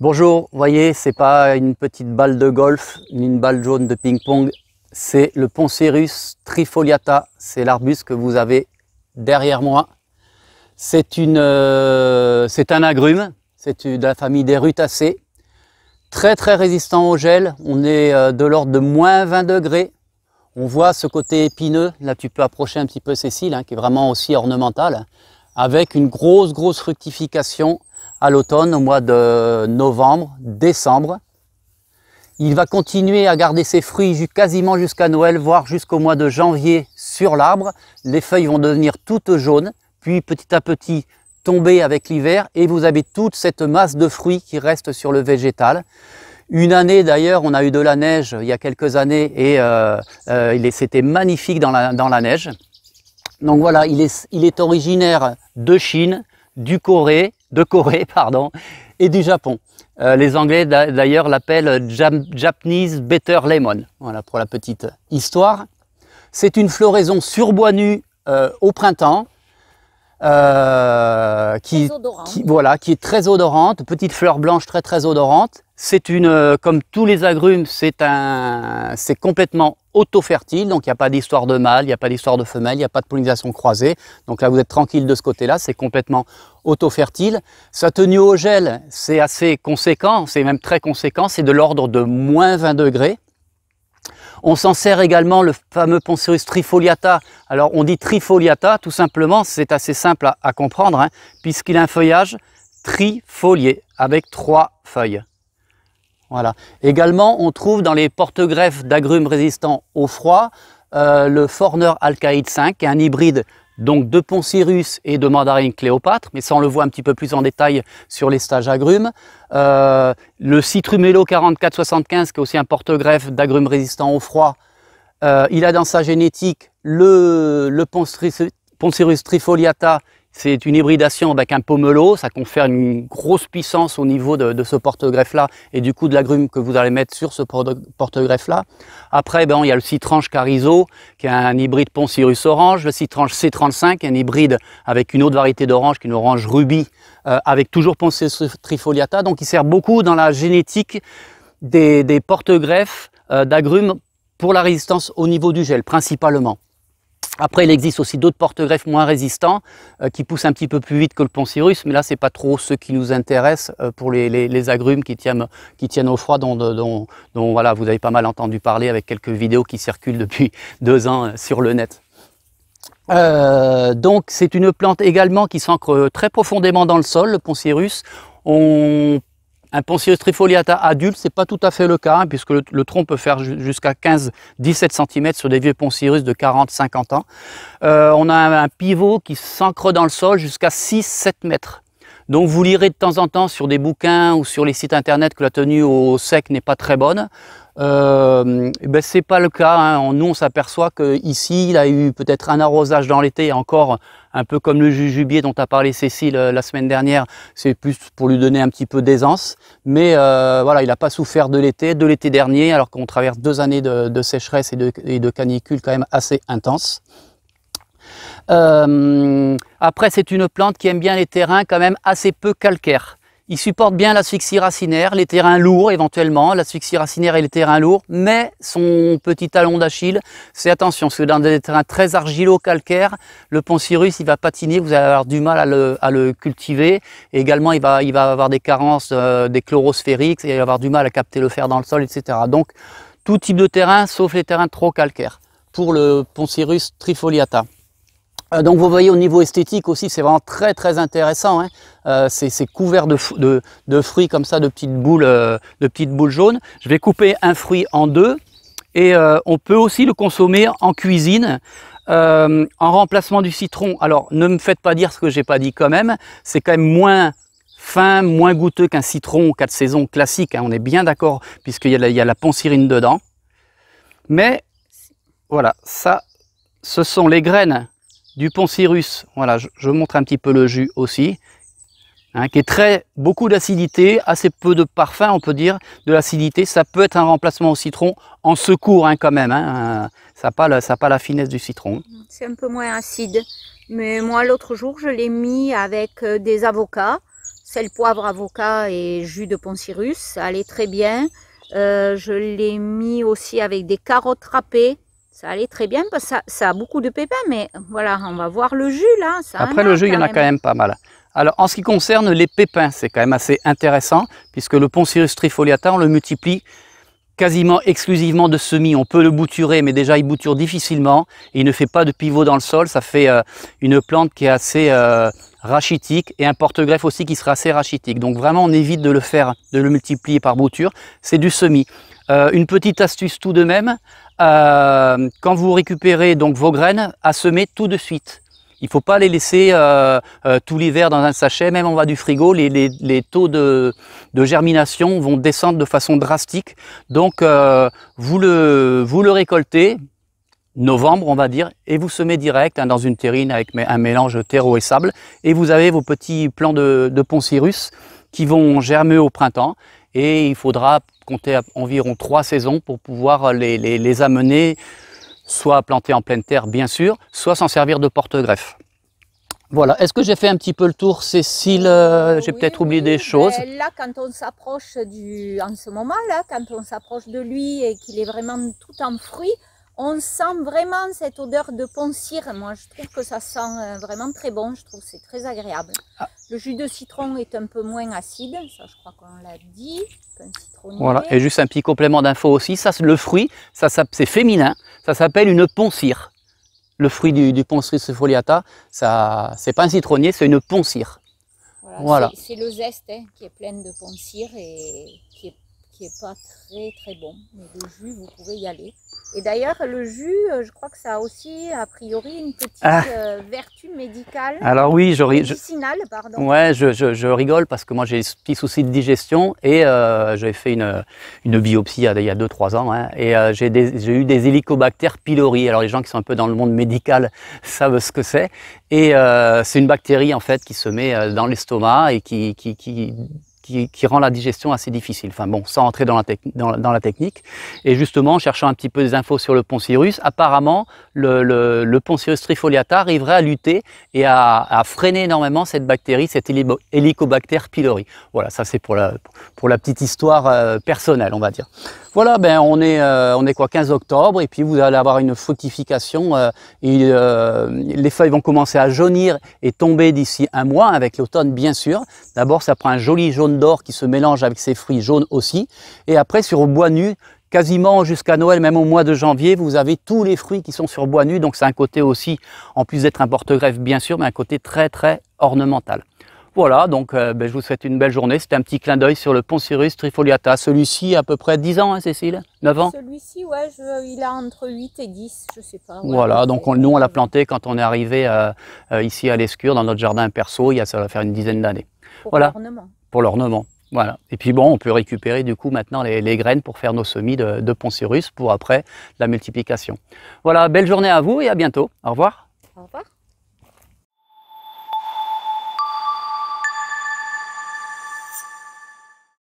Bonjour, voyez, c'est pas une petite balle de golf ni une balle jaune de ping-pong, c'est le Poncerus trifoliata, c'est l'arbuste que vous avez derrière moi. C'est une, euh, c'est un agrume, c'est de la famille des rutacées, très très résistant au gel, on est euh, de l'ordre de moins 20 degrés. On voit ce côté épineux, là tu peux approcher un petit peu Cécile, hein, qui est vraiment aussi ornemental, avec une grosse grosse fructification à l'automne, au mois de novembre, décembre. Il va continuer à garder ses fruits quasiment jusqu'à Noël, voire jusqu'au mois de janvier sur l'arbre. Les feuilles vont devenir toutes jaunes, puis petit à petit tomber avec l'hiver et vous avez toute cette masse de fruits qui reste sur le végétal. Une année d'ailleurs, on a eu de la neige il y a quelques années et euh, euh, il c'était magnifique dans la, dans la, neige. Donc voilà, il est, il est originaire de Chine, du Corée, de Corée, pardon, et du Japon. Euh, les Anglais d'ailleurs l'appellent Japanese Better Lemon. Voilà pour la petite histoire. C'est une floraison sur bois nu euh, au printemps. Euh, qui, voilà, qui est très odorante, petite fleur blanche très très odorante. C'est une, comme tous les agrumes, c'est un, c'est complètement auto-fertile, donc il n'y a pas d'histoire de mâle, il n'y a pas d'histoire de femelle, il n'y a pas de pollinisation croisée. Donc là, vous êtes tranquille de ce côté-là, c'est complètement auto-fertile. Sa tenue au gel, c'est assez conséquent, c'est même très conséquent, c'est de l'ordre de moins 20 degrés. On s'en sert également le fameux Poncerus trifoliata. Alors on dit trifoliata tout simplement, c'est assez simple à, comprendre, hein, puisqu'il a un feuillage trifolié avec trois feuilles. Voilà. Également, on trouve dans les porte-greffes d'agrumes résistants au froid euh, le Forner Alcaïde 5, qui est un hybride donc de Poncirus et de Mandarine Cléopâtre, mais ça on le voit un petit peu plus en détail sur les stages agrumes. Euh, le Citrumello 4475, qui est aussi un porte-greffe d'agrumes résistants au froid, euh, il a dans sa génétique le, Poncirus trifoliata, c'est une hybridation avec un pomelo, ça confère une grosse puissance au niveau de, ce porte-greffe-là et du coup de l'agrume que vous allez mettre sur ce porte-greffe-là. Après, ben, il y a le citrange carizo, qui est un hybride poncyrus orange, le citrange C35, est un hybride avec une autre variété d'orange, qui est une orange rubis, euh, avec toujours Poncirus trifoliata, donc il sert beaucoup dans la génétique des, porte-greffes euh, d'agrumes pour la résistance au niveau du gel, principalement. Après, il existe aussi d'autres porte-greffes moins résistants euh, qui poussent un petit peu plus vite que le poncirus, mais là, c'est pas trop ce qui nous intéresse euh, pour les, agrumes qui tiennent, au froid, dont, voilà, vous avez pas mal entendu parler avec quelques vidéos qui circulent depuis deux ans euh, sur le net. donc, c'est une plante également qui s'ancre très profondément dans le sol, le poncirus. On un poncirus trifoliata adulte, ce n'est pas tout à fait le cas, hein, puisque le, tronc peut faire jusqu'à 15-17 cm sur des vieux poncirus de 40-50 ans. Euh, on a un, un pivot qui s'ancre dans le sol jusqu'à 6-7 mètres. Donc vous lirez de temps en temps sur des bouquins ou sur les sites internet que la tenue au sec n'est pas très bonne. Euh, eh ben c'est pas le cas. Hein. Nous, on s'aperçoit qu'ici il a eu peut-être un arrosage dans l'été, encore un peu comme le jujubier dont a parlé Cécile euh, la semaine dernière. C'est plus pour lui donner un petit peu d'aisance, mais euh, voilà, il n'a pas souffert de l'été, de l'été dernier, alors qu'on traverse deux années de, sécheresse et de, canicule quand même assez intense. après, c'est une plante qui aime bien les terrains quand même assez peu calcaires. Il supporte bien l'asphyxie racinaire, les terrains lourds éventuellement, l'asphyxie racinaire et les terrains lourds, mais son petit talon d'Achille, c'est attention, parce que dans des terrains très argilo-calcaires, le poncirus, il va patiner, vous allez avoir du mal à le, cultiver, et également il va, il va avoir des carences, euh, des chlorosphériques, il va avoir du mal à capter le fer dans le sol, etc. Donc tout type de terrain, sauf les terrains trop calcaires, pour le poncirus trifoliata. Euh, donc vous voyez au niveau esthétique aussi, c'est vraiment très très intéressant. Hein. Euh, c'est couvert de, fruits comme ça, de petites boules, euh, de petites boules jaunes. Je vais couper un fruit en deux et on peut aussi le consommer en cuisine. en remplacement du citron, alors ne me faites pas dire ce que j'ai pas dit quand même, c'est quand même moins fin, moins goûteux qu'un citron quatre saisons classique, hein. on est bien d'accord puisqu'il y, y, a la poncirine dedans. Mais voilà, ça, ce sont les graines du pont Voilà, je, montre un petit peu le jus aussi, hein, qui est très beaucoup d'acidité, assez peu de parfum, on peut dire, de l'acidité. Ça peut être un remplacement au citron en secours hein, quand même. Hein. ça n'a pas, la finesse du citron. C'est un peu moins acide, mais moi l'autre jour je l'ai mis avec euh, des avocats, sel, poivre, avocat et jus de pont Ça allait très bien. Euh, je l'ai mis aussi avec des carottes râpées, ça allait très bien parce que ça, a beaucoup de pépins, mais voilà, on va voir le jus là. Ça Après le jus, il y en a quand même pas mal. Alors, en ce qui concerne les pépins, c'est quand même assez intéressant, puisque le Poncirus trifoliata, on le multiplie quasiment exclusivement de semis. On peut le bouturer, mais déjà il bouture difficilement. il ne fait pas de pivot dans le sol. Ça fait euh, une plante qui est assez euh, rachitique et un porte-greffe aussi qui sera assez rachitique. Donc vraiment, on évite de le faire, de le multiplier par bouture. C'est du semis. Euh, une petite astuce tout de même, euh, quand vous récupérez donc vos graines, à semer tout de suite. Il ne faut pas les laisser euh, euh, tout l'hiver dans un sachet, même en bas du frigo, les, taux de, germination vont descendre de façon drastique. Donc vous, le, récoltez, novembre on va dire, et vous semez direct hein, dans une terrine avec un mélange terreau et sable, et vous avez vos petits plants de, de poncirus qui vont germer au printemps et il faudra compter environ trois saisons pour pouvoir les, amener soit à planter en pleine terre bien sûr, soit s'en servir de porte-greffe. Voilà, est-ce que j'ai fait un petit peu le tour, Cécile euh, J'ai peut-être oublié des choses. Là, quand on s'approche du, en ce moment là, quand on s'approche de lui et qu'il est vraiment tout en fruits, on sent vraiment cette odeur de poncire. Moi, je trouve que ça sent euh, vraiment très bon. Je trouve que c'est très agréable. Ah. Le jus de citron est un peu moins acide. Ça, je crois qu'on l'a dit. Voilà. Et juste un petit complément d'info aussi. Ça, le fruit, ça, c'est féminin. Ça s'appelle une poncire. Le fruit du, du poncirus foliata, ça, c'est pas un citronnier, c'est une poncire. Voilà. C'est le zeste hein, qui est plein de poncire et qui est qui n'est pas très très bon. Mais le jus, vous pouvez y aller. Et d'ailleurs, le jus, euh, je crois que ça a aussi, a priori, une petite ah. euh, vertu médicale. Alors oui, je Ouais, je, je, rigole parce que moi j'ai des petits soucis de digestion et euh, j'ai fait une, une biopsie euh, il y a 2-3 ans hein, et j'ai eu des hélicobactères pylori. Alors les gens qui sont un peu dans le monde médical savent ce que c'est et c'est une bactérie en fait qui se met dans l'estomac et qui, qui qui, rend la digestion assez difficile. Enfin bon, sans entrer dans la, technique. Et justement, en cherchant un petit peu des infos sur le poncirus, apparemment, le, le, poncirus trifoliata arriverait à lutter et à, freiner énormément cette bactérie, cette Helicobacter pylori. Voilà, ça c'est pour la, pour la petite histoire euh, personnelle, on va dire. Voilà, ben on est, euh, on est quoi, 15 octobre, et puis vous allez avoir une fructification. Euh, les feuilles vont commencer à jaunir et tomber d'ici un mois, avec l'automne bien sûr. D'abord, ça prend un joli jaune d'or qui se mélange avec ses fruits jaunes aussi. Et après, sur bois nu, quasiment jusqu'à Noël, même au mois de janvier, vous avez tous les fruits qui sont sur bois nu. Donc c'est un côté aussi, en plus d'être un porte-greffe bien sûr, mais un côté très très ornemental. Voilà, donc euh, ben, je vous souhaite une belle journée. C'était un petit clin d'œil sur le Poncirus trifoliata. Celui-ci à peu près 10 ans, hein, Cécile 9 ans Celui-ci, ouais, il a entre 8 et 10, je sais pas. voilà, donc nous on l'a planté quand on est arrivé euh, euh, ici à l'Escure, dans notre jardin perso, il y a, ça va faire une dizaine d'années. Voilà pour l'ornement. Voilà. Et puis bon, on peut récupérer du coup maintenant les, graines pour faire nos semis de, de poncirus pour après la multiplication. Voilà, belle journée à vous et à bientôt. Au revoir. Au revoir.